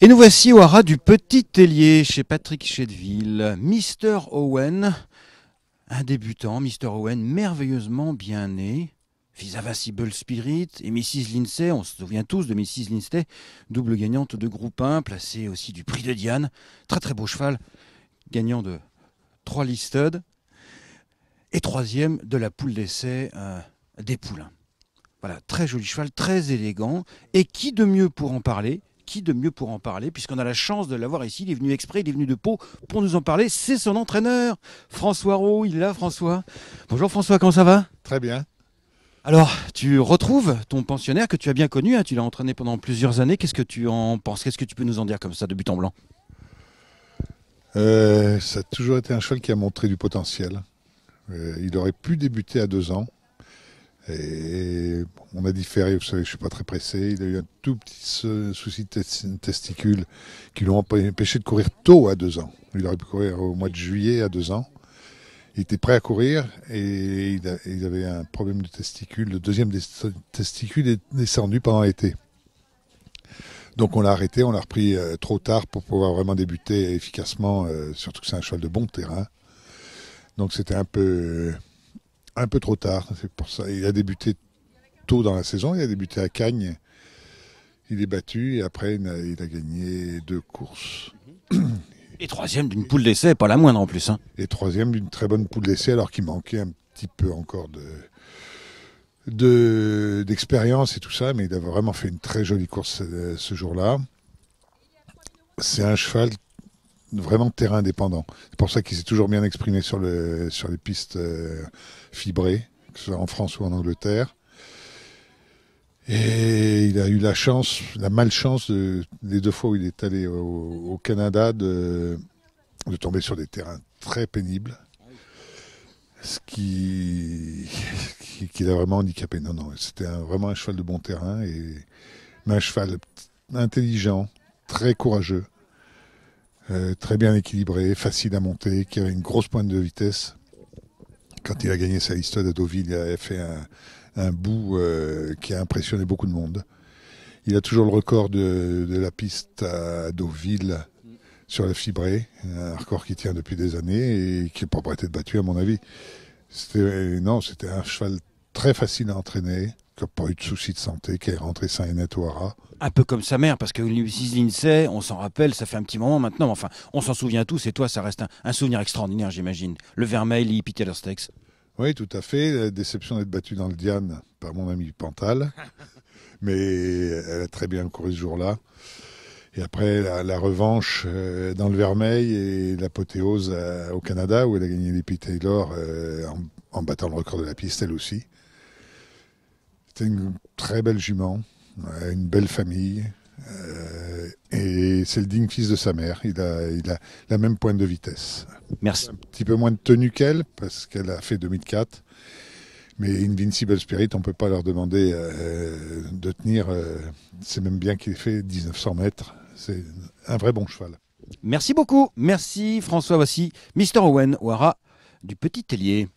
Et nous voici au haras du Petit Tellier chez Patrick Chedville, Mr Owen, un débutant, Mr Owen merveilleusement bien né, vis-à-vis Avasible Spirit et Mrs. Lindsay, on se souvient tous de Mrs. Lindsay, double gagnante de groupe 1, placée aussi du prix de Diane, très très beau cheval, gagnant de trois listed, et troisième de la poule d'essai euh, des poulains. Voilà, très joli cheval, très élégant. Et qui de mieux pour en parler Qui de mieux pour en parler Puisqu'on a la chance de l'avoir ici, il est venu exprès, il est venu de Pau pour nous en parler. C'est son entraîneur, François Rowe. Il est là, François. Bonjour François, comment ça va Très bien. Alors, tu retrouves ton pensionnaire que tu as bien connu, hein, tu l'as entraîné pendant plusieurs années. Qu'est-ce que tu en penses Qu'est-ce que tu peux nous en dire comme ça de but en blanc euh, ça a toujours été un cheval qui a montré du potentiel. Euh, il aurait pu débuter à deux ans. Et on a différé, vous savez, je suis pas très pressé. Il a eu un tout petit souci de testicule qui l'ont empêché de courir tôt à deux ans. Il aurait pu courir au mois de juillet à deux ans. Il était prêt à courir et il, avait un problème de testicule. Le deuxième testicule est descendu pendant l'été. Donc on l'a arrêté, on l'a repris euh, trop tard pour pouvoir vraiment débuter efficacement, euh, surtout que c'est un cheval de bon terrain. Donc c'était un peu, un peu trop tard. C'est pour ça. Il a débuté tôt dans la saison, il a débuté à Cagnes. Il est battu et après il a, gagné deux courses. Et troisième d'une poule d'essai, pas la moindre en plus. Hein. Et troisième d'une très bonne poule d'essai alors qu'il manquait un petit peu encore de, de d'expérience et tout ça, mais il a vraiment fait une très jolie course euh, ce jour-là. C'est un cheval vraiment terrain indépendant. C'est pour ça qu'il s'est toujours bien exprimé sur, les pistes euh, fibrées, que ce soit en France ou en Angleterre. Et il a eu la chance, la malchance, de, les deux fois où il est allé au, Canada, de tomber sur des terrains très pénibles ce qui, l'a vraiment handicapé. Non, non, c'était vraiment un cheval de bon terrain, et, un cheval intelligent, très courageux, euh, très bien équilibré, facile à monter, qui avait une grosse pointe de vitesse. Quand il a gagné sa liste à Deauville, il a fait un, bout euh, qui a impressionné beaucoup de monde. Il a toujours le record de, de la piste à Deauville sur la fibrée, un record qui tient depuis des années et qui n'est pas prêt être battu à mon avis. C'était non, c'était un cheval très facile à entraîner, qui n'a pas eu de soucis de santé, qui est rentré sain et net au hara. Un peu comme sa mère, parce que Ulysses on s'en rappelle, ça fait un petit moment maintenant, enfin, on s'en souvient tous, et toi, ça reste un, souvenir extraordinaire, j'imagine. Le Vermeil, Peter stex Oui, tout à fait. La déception d'être battu dans le Diane par mon ami Pantal. Mais euh, elle a très bien couru ce jour-là. Et après, la, revanche euh, dans le Vermeil et l'apothéose euh, au Canada, où elle a gagné l'épée Taylor euh, en, battant le record de la piste, elle aussi. C'était une très belle jument, une belle famille. et c'est le digne fils de sa mère. Il a, il a la même pointe de vitesse. Merci. Un petit peu moins de tenue qu'elle, parce qu'elle a fait 2004. Mais Invincible Spirit, on ne peut pas leur demander de tenir. c'est même bien qu'il ait fait 1900 mètres c'est un vrai bon cheval. Merci beaucoup. Merci François. Voici Mr. Owen O'Hara du Petit Tellier.